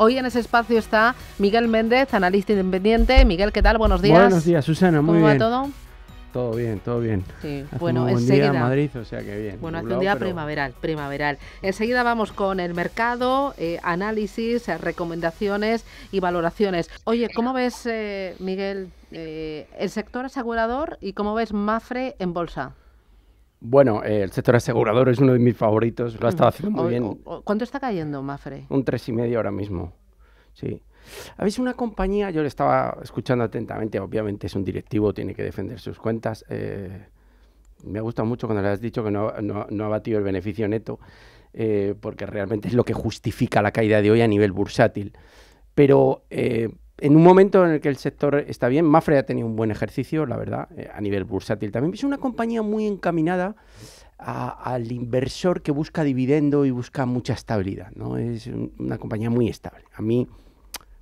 Hoy en ese espacio está Miguel Méndez, analista independiente. Miguel, ¿qué tal? Buenos días. Buenos días, Susana. Muy ¿Cómo bien. va todo? Todo bien, todo bien. Sí, bueno, un enseguida. Día Madrid, o sea que bien. Bueno, hace un día primaveral, primaveral. Enseguida vamos con el mercado, eh, análisis, eh, recomendaciones y valoraciones. Oye, ¿cómo ves, eh, Miguel, el sector asegurador y cómo ves Mafre en bolsa? Bueno, el sector asegurador es uno de mis favoritos, lo ha estado mm. haciendo muy bien. ¿Cuánto está cayendo, Mafre? Un tres y medio ahora mismo, sí. Habéis una compañía, yo le estaba escuchando atentamente, obviamente es un directivo, tiene que defender sus cuentas. Eh, me ha gustado mucho cuando le has dicho que no, ha batido el beneficio neto, eh, porque realmente es lo que justifica la caída de hoy a nivel bursátil. Pero eh, en un momento en el que el sector está bien, Mafre ha tenido un buen ejercicio, la verdad, eh, a nivel bursátil también. Es una compañía muy encaminada al inversor que busca dividendo y busca mucha estabilidad. ¿no? Es una compañía muy estable. A mí,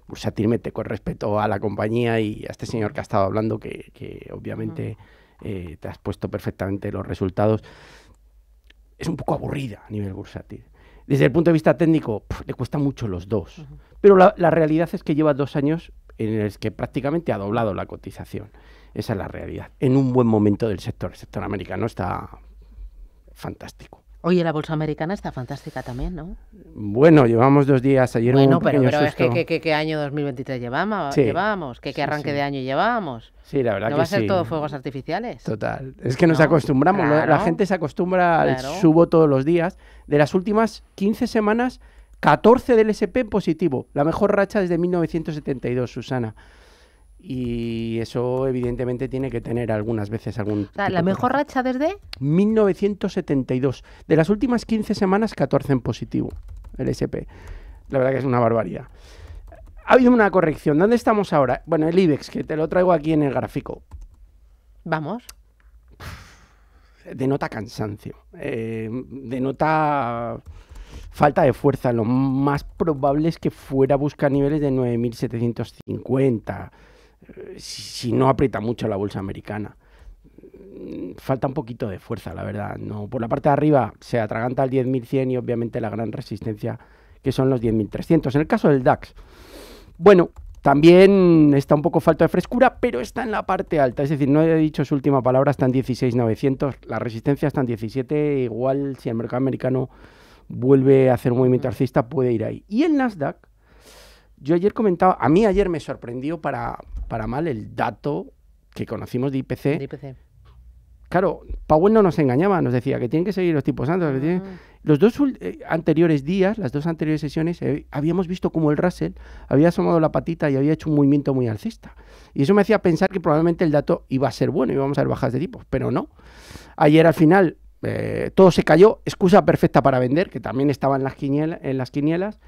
bursátilmente, con respeto a la compañía y a este señor que ha estado hablando, que, obviamente eh, te has puesto perfectamente los resultados, es un poco aburrida a nivel bursátil. Desde el punto de vista técnico, le cuesta mucho los dos. Pero la, realidad es que lleva dos años en los que prácticamente ha doblado la cotización. Esa es la realidad. En un buen momento del sector. El sector americano está fantástico. Oye, la bolsa americana está fantástica también, ¿no? Bueno, llevamos dos días ayer. Bueno, un Bueno, pero es que qué año 2023 llevamos, llevamos qué arranque de año llevamos. Sí, la verdad que ¿No va a ser todo fuegos artificiales. Total. Es que nos acostumbramos, la gente se acostumbra al subo todos los días. De las últimas 15 semanas 14 del SP en positivo, la mejor racha desde 1972, Susana. Y eso evidentemente tiene que tener algunas veces algún... la mejor racha desde... 1972. De las últimas 15 semanas, 14 en positivo, el SP. La verdad que es una barbaridad. Ha habido una corrección. ¿Dónde estamos ahora? Bueno, el IBEX, que te lo traigo aquí en el gráfico. Vamos. Denota cansancio. Eh, denota falta de fuerza. Lo más probable es que fuera a buscar niveles de 9.750, eh, si no aprieta mucho la bolsa americana. Mm, falta un poquito de fuerza, la verdad. No, por la parte de arriba se atraganta al 10.100 y obviamente la gran resistencia que son los 10.300. En el caso del DAX, bueno, también está un poco falta de frescura, pero está en la parte alta. Es decir, no he dicho su última palabra, está en 16.900. La resistencia está en 17. Igual si el mercado americano vuelve a hacer un movimiento alcista, puede ir ahí. Y el Nasdaq, yo ayer comentaba, a mí ayer me sorprendió para, para mal el dato que conocimos de IPC. De IPC. Claro, Powell no nos engañaba, nos decía que tienen que seguir los tipos altos. Ah. Los dos eh, anteriores días, las dos anteriores sesiones, eh, habíamos visto como el Russell había asomado la patita y había hecho un movimiento muy alcista. Y eso me hacía pensar que probablemente el dato iba a ser bueno, y íbamos a ver bajas de tipos, pero no. Ayer al final eh, todo se cayó, excusa perfecta para vender, que también estaba en las, en las quinielas.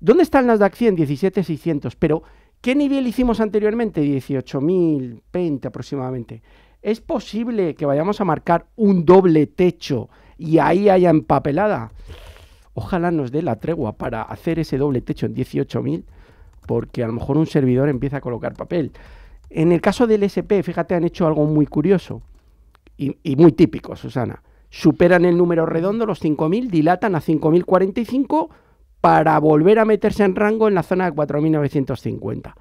¿Dónde están las de acción? 17,600. Pero, ¿qué nivel hicimos anteriormente? 18.020 aproximadamente. ¿Es posible que vayamos a marcar un doble techo y ahí haya empapelada? Ojalá nos dé la tregua para hacer ese doble techo en 18.000, porque a lo mejor un servidor empieza a colocar papel. En el caso del SP, fíjate, han hecho algo muy curioso y muy típico, Susana superan el número redondo, los 5.000, dilatan a 5.045 para volver a meterse en rango en la zona de 4.950.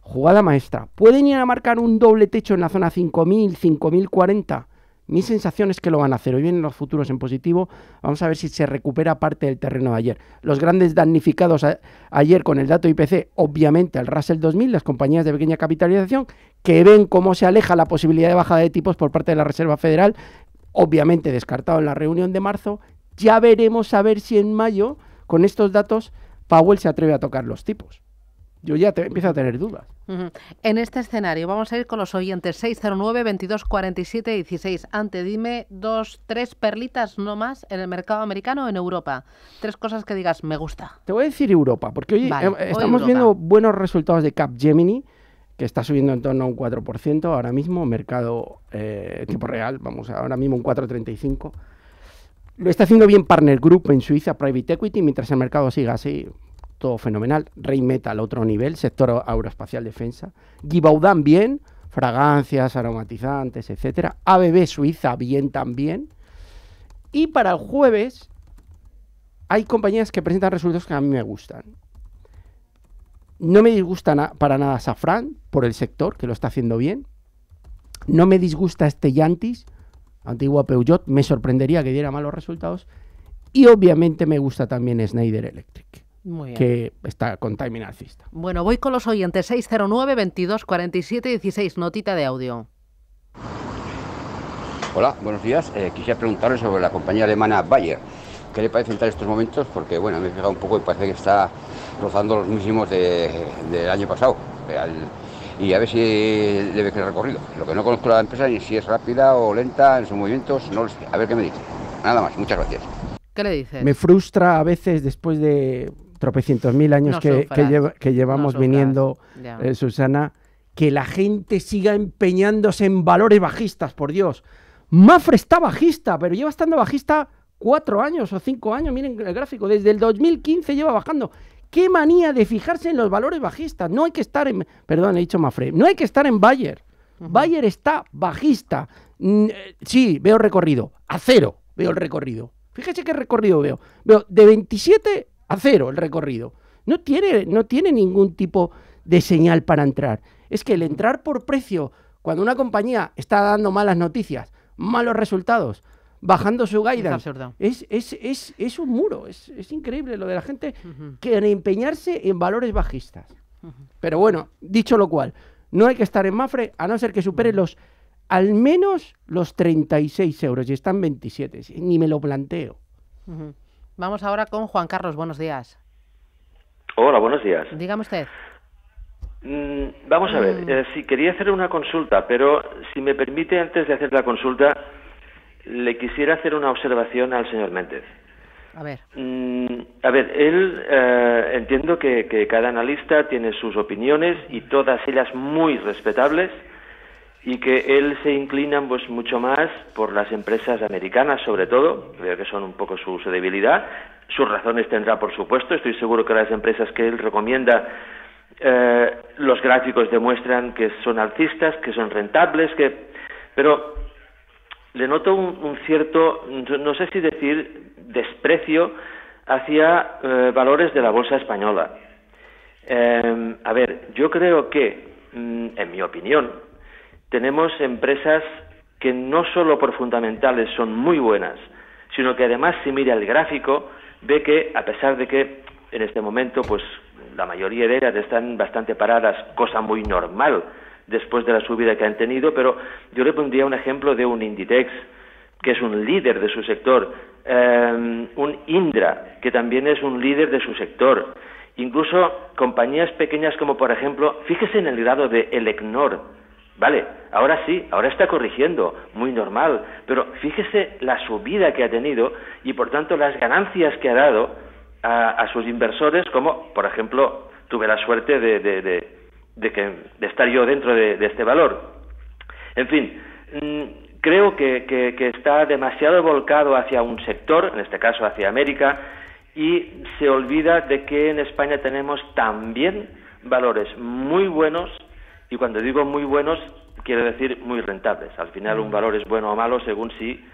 Jugada maestra. ¿Pueden ir a marcar un doble techo en la zona 5.000, 5.040? Mi sensación es que lo van a hacer. Hoy vienen los futuros en positivo. Vamos a ver si se recupera parte del terreno de ayer. Los grandes damnificados ayer con el dato IPC, obviamente el Russell 2000, las compañías de pequeña capitalización, que ven cómo se aleja la posibilidad de bajada de tipos por parte de la Reserva Federal obviamente descartado en la reunión de marzo. Ya veremos a ver si en mayo, con estos datos, Powell se atreve a tocar los tipos. Yo ya empiezo a tener dudas. En este escenario, vamos a ir con los oyentes 609 2247 16. Ante, dime dos, tres perlitas no más en el mercado americano o en Europa. Tres cosas que digas, me gusta. Te voy a decir Europa, porque hoy eh, estamos viendo buenos resultados de Capgemini que está subiendo en torno a un 4% ahora mismo, mercado eh, tipo real, vamos, ahora mismo un 4,35%. Lo está haciendo bien Partner Group en Suiza, Private Equity, mientras el mercado siga así, todo fenomenal. Rey otro nivel, sector aeroespacial defensa. Givaudan bien, fragancias, aromatizantes, etcétera. ABB Suiza bien también. Y para el jueves hay compañías que presentan resultados que a mí me gustan. No me disgusta para nada Safran por el sector, que lo está haciendo bien. No me disgusta este Yantis, antigua Peugeot, me sorprendería que diera malos resultados. Y obviamente me gusta también Snyder Electric. que está con timing alcista. Bueno, voy con los oyentes 609 22 47 16, notita de audio. Hola, buenos días. Eh, quisiera preguntarle sobre la compañía alemana Bayer. ¿Qué le parece en estos momentos? Porque bueno, me he fijado un poco y parece que está rozando los mismos del año pasado. y a ver si ve que el recorrido. Lo que no conozco la empresa ni si es rápida o lenta en sus movimientos, no lo sé. A ver qué me dice. Nada más, muchas gracias. ¿Qué le dice? Me frustra a veces después de tropecientos mil años que, llevamos viniendo, eh, Susana, que la gente siga empeñándose en valores bajistas, por Dios. Mafre está bajista, pero lleva estando bajista cuatro años o cinco años, miren el gráfico, desde el 2015 lleva bajando. Qué manía de fijarse en los valores bajistas. No hay que estar en, perdón, he dicho Mafre, no hay que estar en Bayer. Bayer está bajista. Mm, eh, sí, veo recorrido. A cero veo el recorrido. Fíjese qué recorrido veo. Veo de 27 a cero el recorrido. No tiene, no tiene ningún tipo de señal para entrar. Es que el entrar por precio, cuando una compañía está dando malas noticias, malos resultados, bajando su Gaida. Es, es, es, es un muro, es, es, increíble lo de la gente que en empeñarse en valores bajistas. Pero bueno, dicho lo cual, no hay que estar en Mafre a no ser que supere los al menos los 36 euros y están 27, ni me lo planteo. Vamos ahora con Juan Carlos, buenos días. Hola, buenos días. Dígame usted. Mm, vamos a ver, mm. eh, si quería hacer una consulta, pero si me permite antes de hacer la consulta, le quisiera hacer una observación al señor Méndez. A ver. Mm, a ver, él eh, entiendo que, cada analista tiene sus opiniones y todas ellas muy respetables y que él se inclina pues mucho más por las empresas americanas sobre todo, creo que son un poco su, debilidad, sus razones tendrá por supuesto, estoy seguro que las empresas que él recomienda eh, los gráficos demuestran que son alcistas, que son rentables, que pero le noto un, cierto, no sé si decir, desprecio hacia eh, valores de la bolsa española. Em, a ver, yo creo que, mm, en mi opinión, tenemos empresas que no solo por fundamentales son muy buenas, sino que además si mira el gráfico ve que a pesar de que en este momento pues la mayoría de ellas están bastante paradas, cosa muy normal después de la subida que han tenido, pero yo le pondría un ejemplo de un Inditex, que es un líder de su sector, eh, un Indra, que también es un líder de su sector, incluso compañías pequeñas como por ejemplo, fíjese en el grado de Elecnor, vale, ahora sí, ahora está corrigiendo, muy normal, pero fíjese la subida que ha tenido y por tanto las ganancias que ha dado a, sus inversores, como por ejemplo tuve la suerte de de, que, estar yo dentro de, este valor. En fin, mm, creo que, que está demasiado volcado hacia un sector, en este caso hacia América, y se olvida de que en España tenemos también valores muy buenos, y cuando digo muy buenos, quiero decir muy rentables. Al final un mm. valor es bueno o malo según si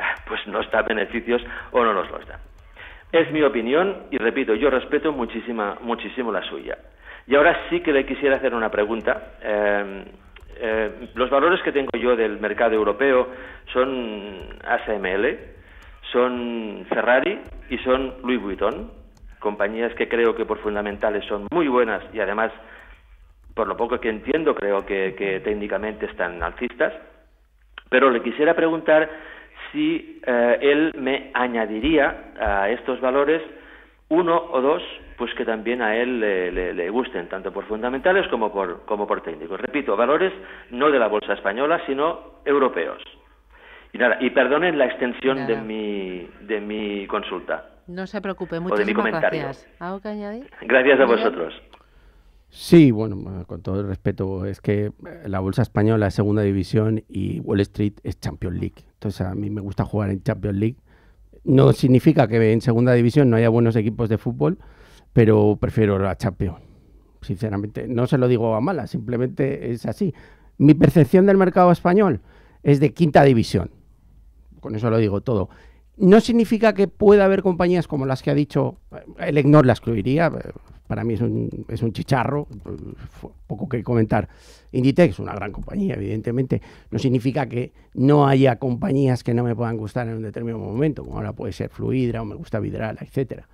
ah, pues nos da beneficios o no nos los da. Es mi opinión y repito, yo respeto muchísima, muchísimo la suya. Y ahora sí que le quisiera hacer una pregunta. Em, em, los valores que tengo yo del mercado europeo son ASML, son Ferrari y son Louis Vuitton, compañías que creo que por fundamentales son muy buenas y además, por lo poco que entiendo, creo que, técnicamente están alcistas. Pero le quisiera preguntar si eh, él me añadiría a estos valores uno o dos pues que también a él le, gusten, tanto por fundamentales como por, como por técnicos. Repito, valores no de la bolsa española, sino europeos. Y nada, y perdonen la extensión de, mi, de mi consulta. No se preocupe, mucho. gracias. ¿Algo que añadir? Gracias a vosotros. Sí, bueno, con todo el respeto, es que la bolsa española es segunda división y Wall Street es Champions League. Entonces a mí me gusta jugar en Champions League no significa que en segunda división no haya buenos equipos de fútbol, pero prefiero la Champions. Sinceramente, no se lo digo a mala, simplemente es así. Mi percepción del mercado español es de quinta división. Con eso lo digo todo. No significa que pueda haber compañías como las que ha dicho, eh, el Ignor la excluiría, eh, para mí es un, es un chicharro, poco que comentar. Inditex es una gran compañía, evidentemente. No significa que no haya compañías que no me puedan gustar en un determinado momento, como ahora puede ser Fluidra o me gusta Vidrala, etcétera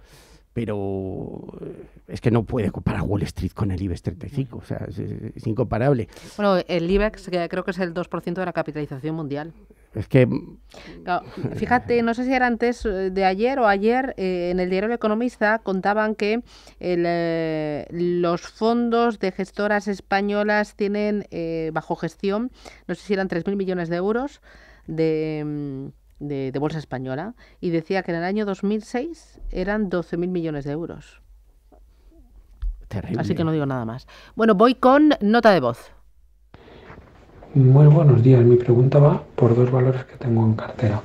pero eh, es que no puede comparar Wall Street con el IBEX 35, o sea, es, incomparable. Bueno, el IBEX creo que es el 2% de la capitalización mundial. Es que... fíjate, no sé si era antes eh, de ayer o ayer, eh, en el diario El Economista contaban que los fondos de gestoras españolas tienen bajo gestión, no sé si eran 3.000 millones de euros de mm, de, Bolsa Española y decía que en el año 2006 eran 12.000 millones de euros. Terrible. Así que no digo nada más. Bueno, voy con nota de voz. Muy buenos días. Mi pregunta va por dos valores que tengo en cartera.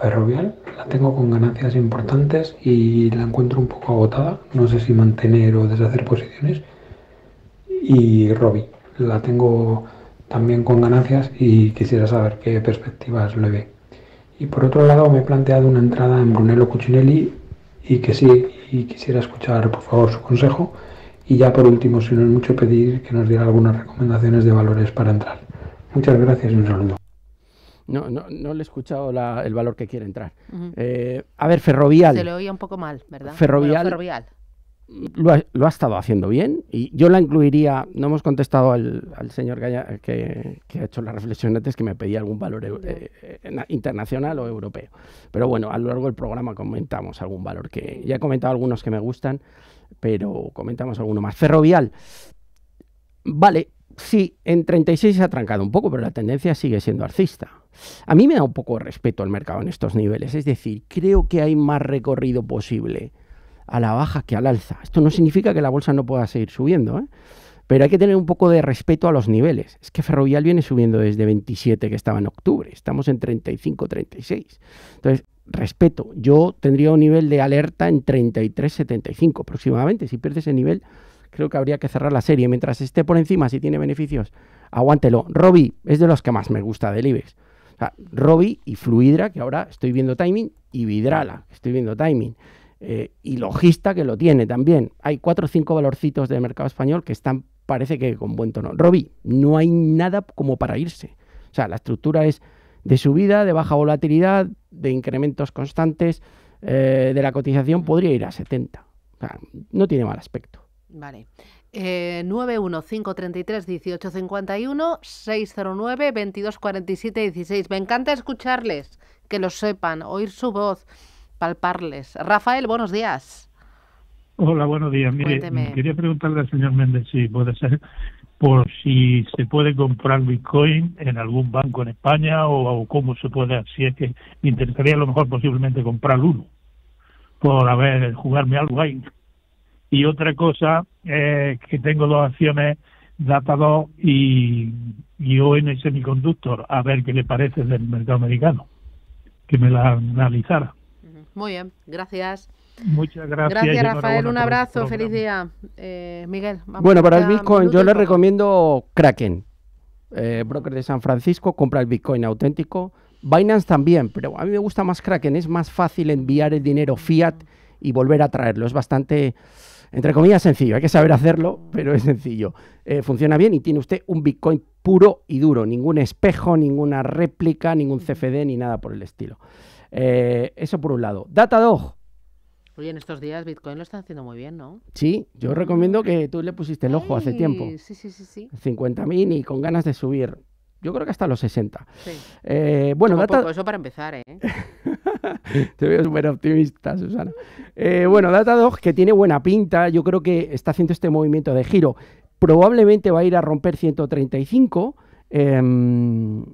Ferrovial, la tengo con ganancias importantes y la encuentro un poco agotada. No sé si mantener o deshacer posiciones. Y Robi, la tengo también con ganancias y quisiera saber qué perspectivas le ve. Y por otro lado me he planteado una entrada en Brunello Cucinelli y que sí, quisiera escuchar por favor su consejo. Y ya por último, si no es mucho pedir, que nos diera algunas recomendaciones de valores para entrar. Muchas gracias y un saludo. No, no, no, le he escuchado el valor que quiere entrar. Eh, a ver, Ferrovial. Se le oía un poco mal, ¿verdad? Ferrovial. ferrovial lo ha, estado haciendo bien y yo la incluiría, no hemos contestado al, señor que, que, ha hecho la reflexión antes que me pedía algún valor eh, eh, internacional o europeo. Pero bueno, a lo largo del programa comentamos algún valor que ya he comentado algunos que me gustan, pero comentamos alguno más. Ferrovial, vale, sí, en 36 se ha trancado un poco, pero la tendencia sigue siendo alcista. A mí me da un poco de respeto al mercado en estos niveles, es decir, creo que hay más recorrido posible a la baja que al alza. Esto no significa que la bolsa no pueda seguir subiendo, ¿eh? pero hay que tener un poco de respeto a los niveles. Es que Ferrovial viene subiendo desde 27 que estaba en octubre, estamos en 35, 36. Entonces, respeto, yo tendría un nivel de alerta en 33, 75 aproximadamente. Si pierde ese nivel, creo que habría que cerrar la serie. Mientras esté por encima, si tiene beneficios, aguántelo. Robi es de los que más me gusta del IBEX. O Robi y Fluidra, que ahora estoy viendo timing, y Vidrala, estoy viendo timing. Eh, y logista que lo tiene también. Hay cuatro o cinco valorcitos del mercado español que están, parece que con buen tono. Robi, no hay nada como para irse. O sea, la estructura es de subida, de baja volatilidad, de incrementos constantes eh, de la cotización, podría ir a 70. O sea, no tiene mal aspecto. Vale. Eh, 915331851, 609 2247 16. Me encanta escucharles, que lo sepan, oír su voz palparles. Rafael, buenos días. Hola, buenos días. quería preguntarle al señor Méndez si puede ser por si se puede comprar Bitcoin en algún banco en España o, cómo se puede, si es que me interesaría a lo mejor posiblemente comprar uno por ver, jugarme algo ahí. Y otra cosa eh, que tengo dos acciones, data y, y ON Semiconductor, a ver qué le parece del mercado americano, que me la analizara. Muy bien, gracias. Muchas gracias. Gracias, Rafael. Un este abrazo, feliz día. Eh, Miguel. bueno, para el Bitcoin yo le recomiendo Kraken, eh, broker de San Francisco, compra el Bitcoin auténtico. Binance también, pero a mí me gusta más Kraken, es más fácil enviar el dinero fiat y volver a traerlo. Es bastante, entre comillas, sencillo. Hay que saber hacerlo, pero es sencillo. Eh, funciona bien y tiene usted un Bitcoin puro y duro. Ningún espejo, ninguna réplica, ningún CFD ni nada por el estilo. Eh, eso por un lado. Datadog. Oye, en estos días Bitcoin lo está haciendo muy bien, ¿no? Sí, yo recomiendo que tú le pusiste el ojo hace tiempo. Sí, sí, sí, sí. 50.000 y con ganas de subir. Yo creo que hasta los 60. Sí. Eh, bueno, data... eso para empezar, ¿eh? Te veo súper optimista, Susana. Eh, bueno, Datadog, que tiene buena pinta, yo creo que está haciendo este movimiento de giro. Probablemente va a ir a romper 135. Eh, em,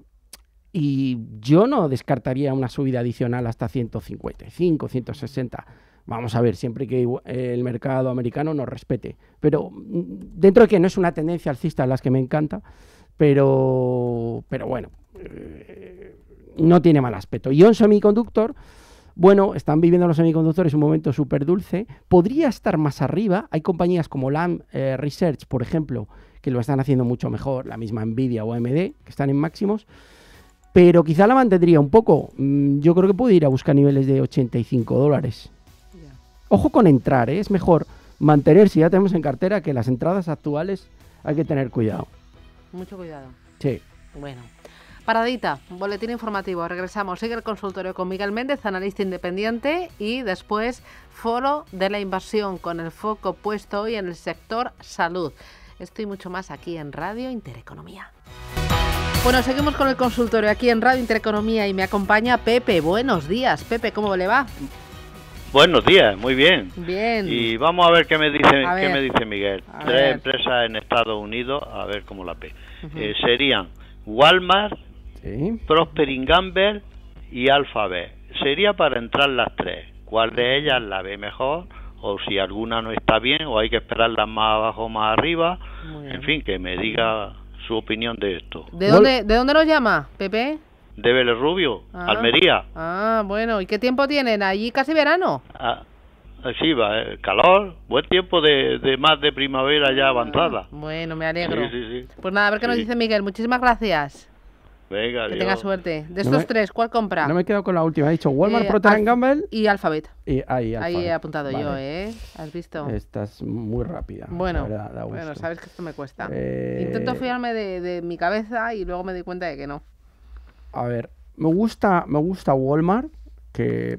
y yo no descartaría una subida adicional hasta 155, 160. Vamos a ver, siempre que el mercado americano nos respete. Pero mm, dentro de que no es una tendencia alcista las que me encanta, pero, pero bueno, eh, no tiene mal aspecto. Y un semiconductor, bueno, están viviendo los semiconductores un momento súper dulce. Podría estar más arriba. Hay compañías como Lam eh, Research, por ejemplo, que lo están haciendo mucho mejor, la misma Nvidia o AMD, que están en máximos pero quizá la mantendría un poco. Mm, yo creo que puede ir a buscar niveles de 85 dólares. Ojo con entrar, ¿eh? es mejor mantener si ya tenemos en cartera que las entradas actuales hay que tener cuidado. Mucho cuidado. Sí. Bueno. Paradita, boletín informativo. Regresamos. Sigue el consultorio con Miguel Méndez, analista independiente, y después foro de la invasión con el foco puesto hoy en el sector salud. Estoy mucho más aquí en Radio Intereconomía. Bueno, seguimos con el consultorio aquí en Radio Intereconomía y me acompaña Pepe. Buenos días, Pepe, ¿cómo le va? Buenos días, muy bien. Bien. Y vamos a ver qué me dice, qué me dice Miguel. Tres empresas en Estados Unidos, a ver cómo la ve. Eh, serían Walmart, ¿Sí? Gamble y Alphabet. Sería para entrar las tres. ¿Cuál de ellas la ve mejor? O si alguna no está bien, o hay que esperarlas más abajo o más arriba. En fin, que me diga su opinión de esto. ¿De dónde, ¿de dónde nos llama, Pepe? De Belerrubio, Rubio, ah. Almería. Ah, bueno, ¿y qué tiempo tienen? Allí casi verano. Ah, eh, sí, va, eh, calor, buen tiempo de, más de primavera ya ah, avanzada. bueno, me alegro. Sí, Pues nada, a ver qué nos dice Miguel. Muchísimas gracias. Venga, que tenga suerte. De estos tres, ¿cuál compra? No me he quedado con la última. He dicho Walmart, eh, Procter Gamble y Alphabet. Y ahí, he apuntado yo, ¿eh? ¿Has visto? Estás muy rápida. Bueno, bueno sabes que esto me cuesta. Eh, Intento fiarme de, de, mi cabeza y luego me doy cuenta de que no. A ver, me gusta, me gusta Walmart, que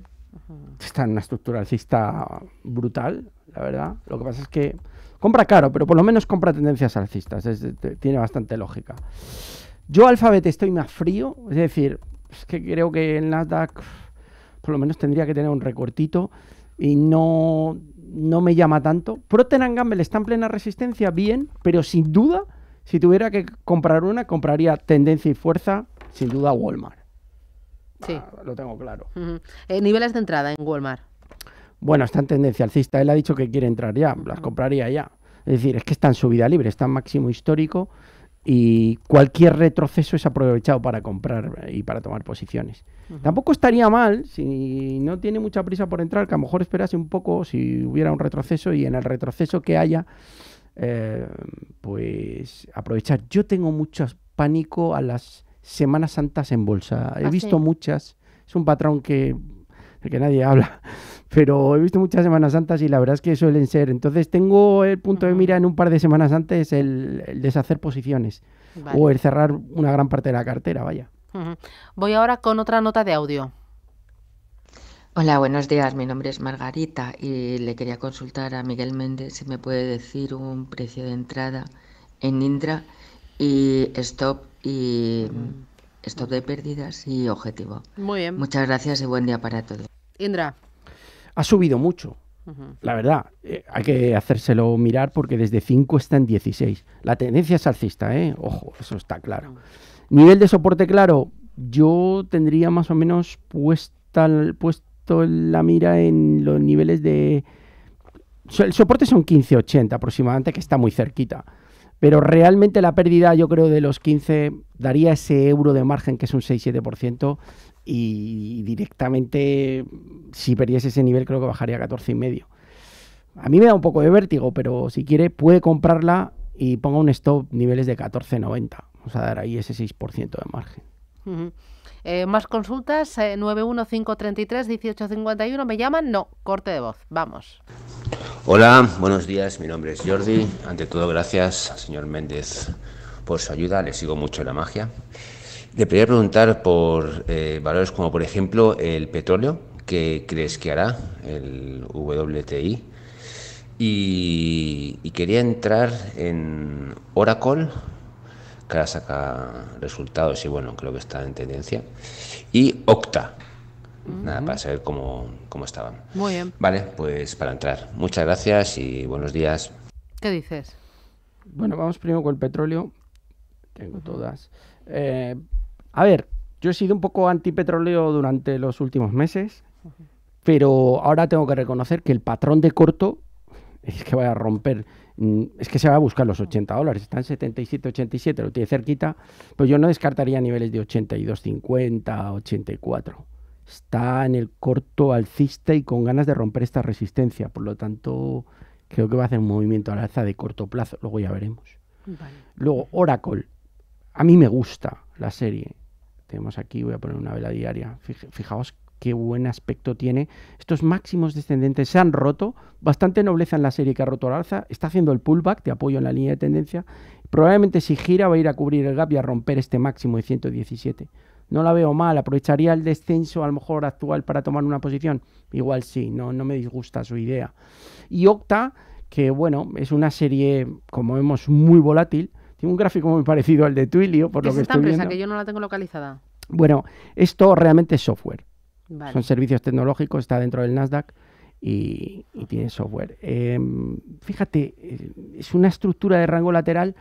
está en una estructura alcista brutal, la verdad. Lo que pasa es que compra caro, pero por lo menos compra tendencias alcistas. tiene bastante lógica. Yo Alphabet estoy más frío, es decir, es que creo que el Nasdaq por lo menos tendría que tener un recortito y no, no me llama tanto. Procter Gamble está en plena resistencia, bien, pero sin duda, si tuviera que comprar una, compraría tendencia y fuerza, sin duda Walmart. Sí. Ah, lo tengo claro. Eh, niveles de entrada en Walmart. Bueno, está en tendencia alcista. Él ha dicho que quiere entrar ya, las compraría ya. Es decir, es que está en subida libre, está en máximo histórico y cualquier retroceso es aprovechado para comprar y para tomar posiciones. Tampoco estaría mal si no tiene mucha prisa por entrar, que a lo mejor esperase un poco si hubiera un retroceso y en el retroceso que haya, eh, pues aprovechar. Yo tengo mucho pánico a las Semanas Santas en bolsa. He ah, visto muchas. Es un patrón que que nadie habla. Pero he visto muchas Semanas Santas y la verdad es que suelen ser. Entonces tengo el punto de mira en un par de semanas antes el, deshacer posiciones o el cerrar una gran parte de la cartera, vaya. Voy ahora con otra nota de audio. Hola, buenos días. Mi nombre es Margarita y le quería consultar a Miguel Méndez si me puede decir un precio de entrada en Indra y stop y stop de pérdidas y objetivo. Muy bien. Muchas gracias y buen día para todos. Indra. Ha subido mucho. La verdad, eh, hay que hacérselo mirar porque desde 5 está en 16. La tendencia es alcista, ¿eh? Ojo, eso está claro. Mm. Nivel de soporte claro, yo tendría más o menos puesta, puesto la mira en los niveles de... El soporte son 15,80 aproximadamente, que está muy cerquita. Pero realmente la pérdida, yo creo, de los 15 daría ese euro de margen, que es un 6-7%, y directamente si perdiese ese nivel creo que bajaría a 14 y medio. A mí me da un poco de vértigo, pero si quiere puede comprarla y ponga un stop niveles de 14.90. Vamos a dar ahí ese 6% de margen. Eh, más consultas, 915331851, eh, me llaman, no, corte de voz, vamos. Hola, buenos días, mi nombre es Jordi. Ante todo, gracias, señor Méndez, por su ayuda, le sigo mucho la magia. Le podría preguntar por eh, valores como, por ejemplo, el petróleo, que crees que hará el WTI. Y, quería entrar en Oracle, que ahora saca resultados y bueno, creo que está en tendencia. Y Octa, nada, para saber cómo, cómo, estaban. Muy bien. Vale, pues para entrar. Muchas gracias y buenos días. ¿Qué dices? Bueno, vamos primero con el petróleo. Tengo todas. Eh, a ver, yo he sido un poco antipetróleo durante los últimos meses, pero ahora tengo que reconocer que el patrón de corto es que vaya a romper, mm, es que se va a buscar los 80 dólares, Está en 77, 87, lo tiene cerquita, Pues yo no descartaría niveles de 82, 50, 84. Está en el corto alcista y con ganas de romper esta resistencia, por lo tanto creo que va a hacer un movimiento al alza de corto plazo, luego ya veremos. Luego, Oracle, a mí me gusta la serie, tenemos aquí, voy a poner una vela diaria. Fijaos qué buen aspecto tiene. Estos máximos descendentes se han roto. Bastante nobleza en la serie que ha roto al alza. Está haciendo el pullback de apoyo en la línea de tendencia. Probablemente si gira va a ir a cubrir el gap y a romper este máximo de 117. No la veo mal. ¿Aprovecharía el descenso a lo mejor actual para tomar una posición? Igual sí, no, no me disgusta su idea. Y Octa, que bueno, es una serie, como vemos, muy volátil tiene un gráfico muy parecido al de Twilio, por lo que es esta empresa que yo no la tengo localizada? Bueno, esto realmente es software. Son servicios tecnológicos, está dentro del Nasdaq y, tiene software. Em, fíjate, eh, es una estructura de rango lateral,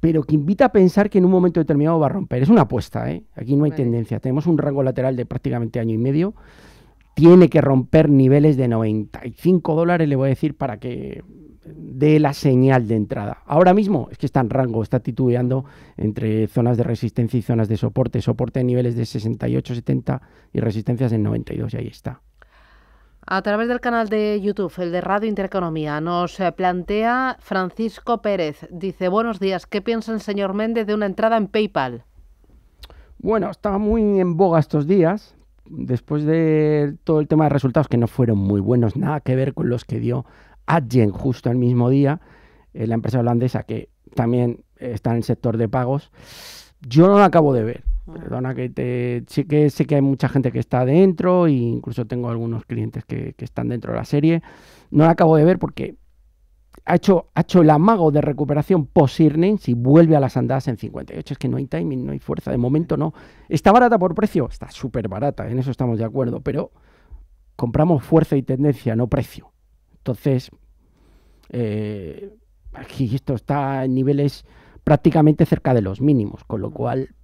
pero que invita a pensar que en un momento determinado va a romper. Es una apuesta, ¿eh? aquí no hay tendencia. Tenemos un rango lateral de prácticamente año y medio. Tiene que romper niveles de 95 dólares, le voy a decir, para que de la señal de entrada. Ahora mismo es que está en rango, está titubeando entre zonas de resistencia y zonas de soporte. Soporte en niveles de 68, 70 y resistencias en 92 y ahí está. A través del canal de YouTube, el de Radio Intereconomía, nos eh, plantea Francisco Pérez. Dice, buenos días, ¿qué piensa el señor Méndez de una entrada en PayPal? Bueno, estaba muy en boga estos días, después de todo el tema de resultados que no fueron muy buenos, nada que ver con los que dio Adyen justo el mismo día, eh, la empresa holandesa que también está en el sector de pagos. Yo no la acabo de ver. Ah. Perdona que te. que sé que hay mucha gente que está dentro, e incluso tengo algunos clientes que, están dentro de la serie. No la acabo de ver porque ha hecho, ha hecho el amago de recuperación post-earnings y vuelve a las andadas en 58. Es que no hay timing, no hay fuerza. De momento no. ¿Está barata por precio? Está súper barata, en eso estamos de acuerdo. Pero compramos fuerza y tendencia, no precio. Entonces, eh, aquí esto está en niveles prácticamente cerca de los mínimos, con lo cual,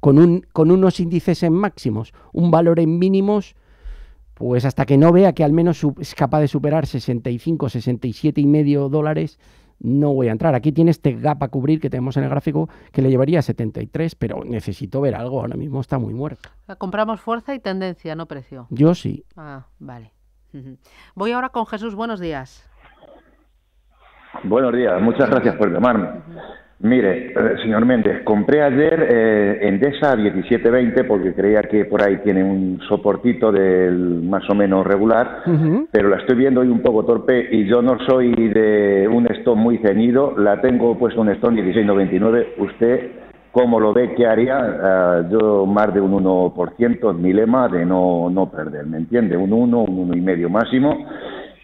con, un, con unos índices en máximos, un valor en mínimos, pues hasta que no vea que al menos es capaz de superar 65, 67 y medio dólares, no voy a entrar. Aquí tiene este gap a cubrir que tenemos en el gráfico que le llevaría a 73, pero necesito ver algo. Ahora mismo está muy muerto. Ah, compramos fuerza y tendencia, no precio. Yo sí. Ah, vale. Voy ahora con Jesús. Buenos días. Buenos días, muchas gracias por llamarme. Mire, eh, señor Méndez, compré ayer eh, Endesa 1720 porque creía que por ahí tiene un soportito del más o menos regular, pero la estoy viendo hoy un poco torpe y yo no soy de un stop muy ceñido, la tengo puesto un stop 1699. ¿Usted cómo lo ve? ¿Qué haría? Ah, yo más de un 1% es mi lema de no, no perder, ¿me entiende? Un 1, un 1,5 máximo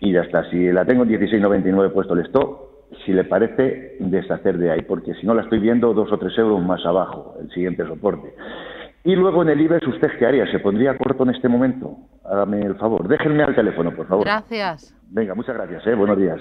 y ya está. Si la tengo en 16.99 puesto el stop, si le parece, deshacer de ahí, porque si no la estoy viendo dos o tres euros más abajo, el siguiente soporte. Y luego en el IBEX, ¿usted qué haría? ¿Se pondría corto en este momento? Hágame el favor. Déjenme al teléfono, por favor. Gracias. Venga, muchas gracias. ¿eh? Buenos días.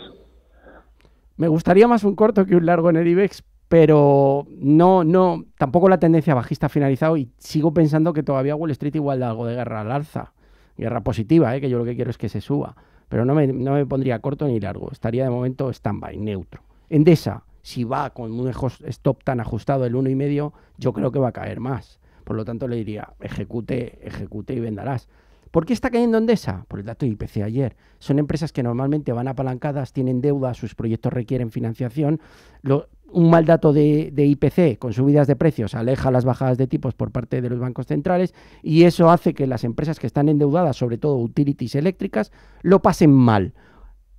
Me gustaría más un corto que un largo en el IBEX, pero no, no, tampoco la tendencia bajista ha finalizado y sigo pensando que todavía Wall Street igual da algo de guerra al alza. Guerra positiva, ¿eh? que yo lo que quiero es que se suba pero no me, pondría corto ni largo. Estaría de momento stand-by, neutro. Endesa, si va con un stop tan ajustado el 1,5, yo creo que va a caer más. Por lo tanto, le diría, ejecute, ejecute y vendarás. ¿Por qué está cayendo Endesa? Por el dato de IPC ayer. Son empresas que normalmente van apalancadas, tienen deuda, sus proyectos requieren financiación. Lo, un mal dato de, IPC con subidas de precios aleja las bajadas de tipos por parte de los bancos centrales y eso hace que las empresas que están endeudadas, sobre todo utilities eléctricas, lo pasen mal.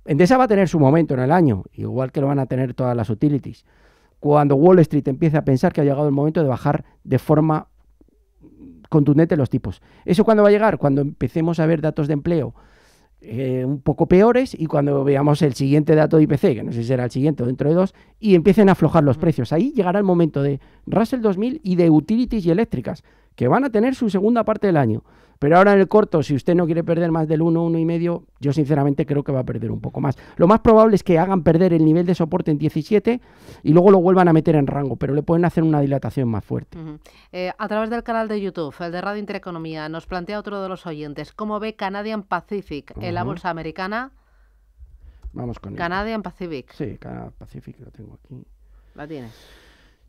Endesa va a tener su momento en el año, igual que lo van a tener todas las utilities. Cuando Wall Street empiece a pensar que ha llegado el momento de bajar de forma contundente los tipos. ¿Eso cuándo va a llegar? Cuando empecemos a ver datos de empleo eh, un poco peores y cuando veamos el siguiente dato de IPC, que no sé si será el siguiente o dentro de dos, y empiecen a aflojar los precios. Ahí llegará el momento de Russell 2000 y de utilities y eléctricas, que van a tener su segunda parte del año. Pero ahora en el corto, si usted no quiere perder más del 1, 1,5, y medio, yo sinceramente creo que va a perder un poco más. Lo más probable es que hagan perder el nivel de soporte en 17 y luego lo vuelvan a meter en rango, pero le pueden hacer una dilatación más fuerte. Eh, a través del canal de YouTube, el de Radio Intereconomía, nos plantea otro de los oyentes, ¿cómo ve Canadian Pacific en la bolsa americana? Vamos con Canadian Pacific. Sí, Canadian Pacific lo tengo aquí. La tienes.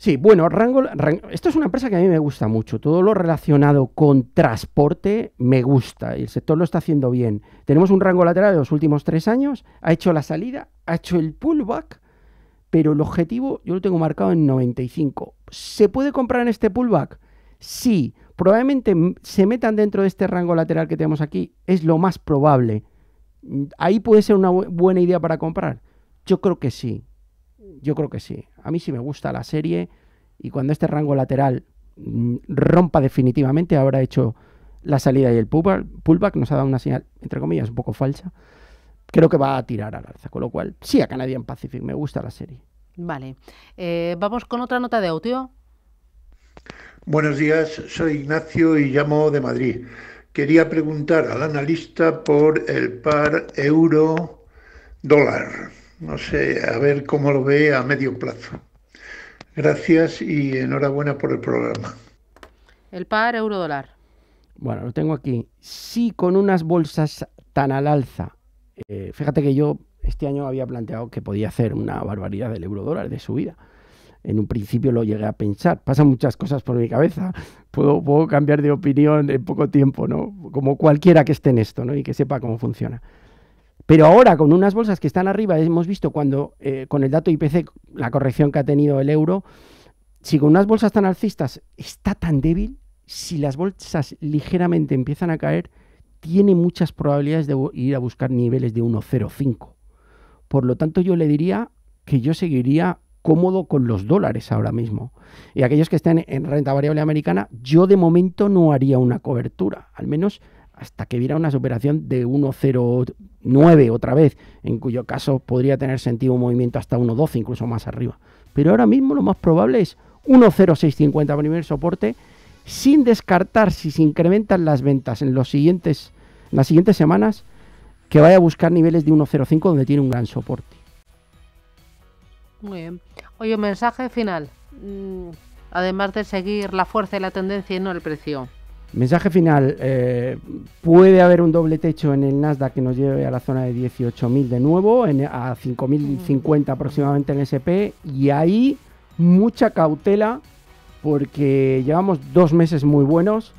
Sí, bueno, Rango, esto es una empresa que a mí me gusta mucho. Todo lo relacionado con transporte me gusta y el sector lo está haciendo bien. Tenemos un rango lateral de los últimos tres años, ha hecho la salida, ha hecho el pullback, pero el objetivo yo lo tengo marcado en 95. ¿Se puede comprar en este pullback? Sí, probablemente se metan dentro de este rango lateral que tenemos aquí, es lo más probable. Mm, Ahí puede ser una buena idea para comprar. Yo creo que sí, yo creo que sí. A mí sí me gusta la serie y cuando este rango lateral mm, rompa definitivamente, habrá hecho la salida y el pullback, nos ha dado una señal, entre comillas, un poco falsa. Creo que va a tirar al alza, con lo cual sí a Canadian Pacific, me gusta la serie. Vale, eh, vamos con otra nota de audio. Buenos días, soy Ignacio y llamo de Madrid. Quería preguntar al analista por el par euro-dólar. No sé, a ver cómo lo ve a medio plazo. Gracias y enhorabuena por el programa. El par eurodólar. Bueno, lo tengo aquí. Sí, con unas bolsas tan al alza. Eh, fíjate que yo este año había planteado que podía hacer una barbaridad del euro-dólar de subida. En un principio lo llegué a pensar. Pasan muchas cosas por mi cabeza. Puedo, puedo cambiar de opinión en poco tiempo, ¿no? Como cualquiera que esté en esto, ¿no? Y que sepa cómo funciona. Pero ahora, con unas bolsas que están arriba, hemos visto cuando, eh, con el dato IPC, la corrección que ha tenido el euro, si con unas bolsas tan alcistas está tan débil, si las bolsas ligeramente empiezan a caer, tiene muchas probabilidades de ir a buscar niveles de 1,05. Por lo tanto, yo le diría que yo seguiría cómodo con los dólares ahora mismo. Y aquellos que estén en renta variable americana, yo de momento no haría una cobertura, al menos hasta que viera una superación de 1.09 otra vez, en cuyo caso podría tener sentido un movimiento hasta 1.12, incluso más arriba. Pero ahora mismo lo más probable es 1.0650 primer soporte, sin descartar si se incrementan las ventas en, los siguientes, en las siguientes semanas, que vaya a buscar niveles de 1.05 donde tiene un gran soporte. Muy bien. Oye, un mensaje final. Mm, además de seguir la fuerza y la tendencia y no el precio. Mensaje final, eh, puede haber un doble techo en el Nasdaq que nos lleve a la zona de 18.000 de nuevo, a 5.050 aproximadamente en SP, y ahí mucha cautela porque llevamos dos meses muy buenos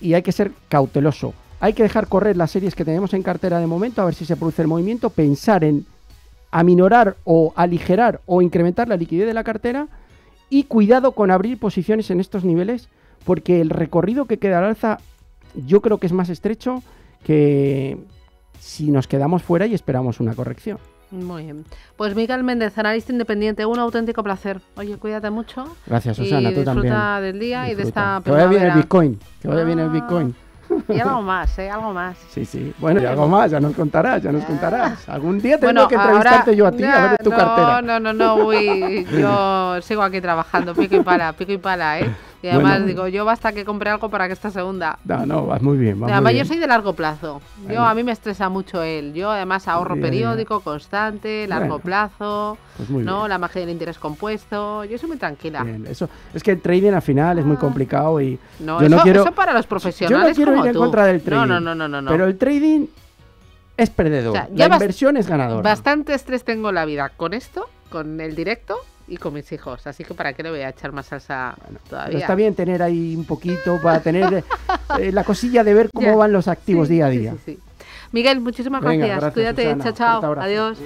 y hay que ser cauteloso. Hay que dejar correr las series que tenemos en cartera de momento, a ver si se produce el movimiento, pensar en aminorar o aligerar o incrementar la liquidez de la cartera y cuidado con abrir posiciones en estos niveles porque el recorrido que queda al alza yo creo que es más estrecho que si nos quedamos fuera y esperamos una corrección. Muy bien. Pues Miguel Méndez, analista independiente, un auténtico placer. Oye, cuídate mucho. Gracias, Susana, y disfruta del día y de esta Que vaya bien el Bitcoin, que vaya a bien el ah, Bitcoin. Y algo más, ¿eh? Algo más. Sí, sí. Bueno, y algo más, ya nos contarás, ya nos contarás. Ah. Algún día tengo que entrevistarte yo a ti, a ver tu no, cartera. No, no, no, uy, yo sigo aquí trabajando, pico y pala, pico y pala, ¿eh? Y además digo, yo basta que compre algo para que esta segunda. No, no, vas muy bien. Vas además yo soy de largo plazo. Yo a mí me estresa mucho él. Yo además ahorro periódico constante, largo plazo, pues no, la magia del interés compuesto. Yo soy muy tranquila. Eso es que el trading al final es muy ah. complicado y no, yo eso, no quiero, eso para los profesionales. no quiero ir en contra del trading. No, no, no, no, Pero el trading es perdedor. la inversión es ganadora. Bastante estrés tengo en la vida con esto, con el directo y con mis hijos. Así que para qué le voy a echar más salsa todavía. está bien tener ahí un poquito para tener eh, la cosilla de ver cómo van los activos día a día. Miguel, muchísimas gracias. Cuídate, chao, chao. Adiós.